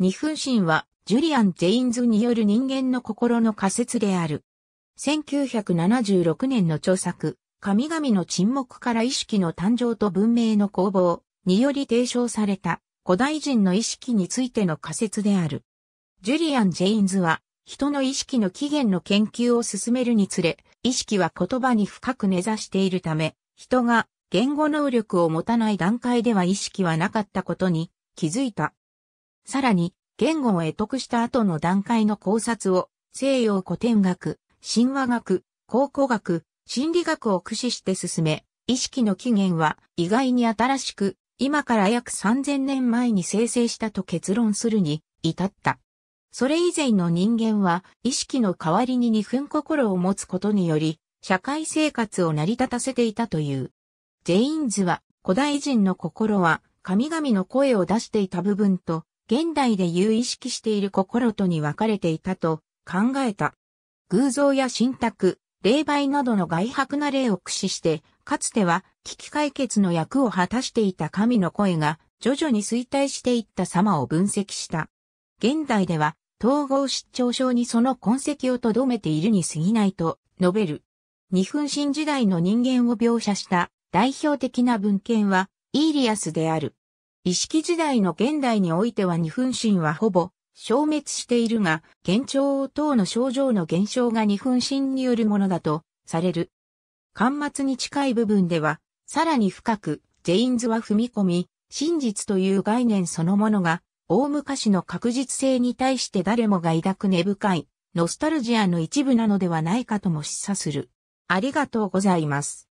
二分身は、ジュリアン・ジェインズによる人間の心の仮説である。1976年の著作、神々の沈黙から意識の誕生と文明の攻防により提唱された古代人の意識についての仮説である。ジュリアン・ジェインズは、人の意識の起源の研究を進めるにつれ、意識は言葉に深く根ざしているため、人が言語能力を持たない段階では意識はなかったことに気づいた。さらに、言語を得得した後の段階の考察を、西洋古典学、神話学、考古学、心理学を駆使して進め、意識の起源は意外に新しく、今から約3000年前に生成したと結論するに至った。それ以前の人間は意識の代わりに二分心を持つことにより、社会生活を成り立たせていたという。ジェインズは古代人の心は神々の声を出していた部分と現代で有意識している心とに分かれていたと考えた。偶像や信託、霊媒などの外迫な例を駆使して、かつては危機解決の役を果たしていた神の声が徐々に衰退していった様を分析した。現代では統合失調症にその痕跡を留めているに過ぎないと述べる。二分身時代の人間を描写した代表的な文献はイーリアスである。意識時代の現代においては二分身はほぼ消滅しているが、幻聴等の症状の減少が二分身によるものだとされる。端末に近い部分では、さらに深く、ジェインズは踏み込み、真実という概念そのものが、大昔の確実性に対して誰もが抱く根深い、ノスタルジアの一部なのではないかとも示唆する。ありがとうございます。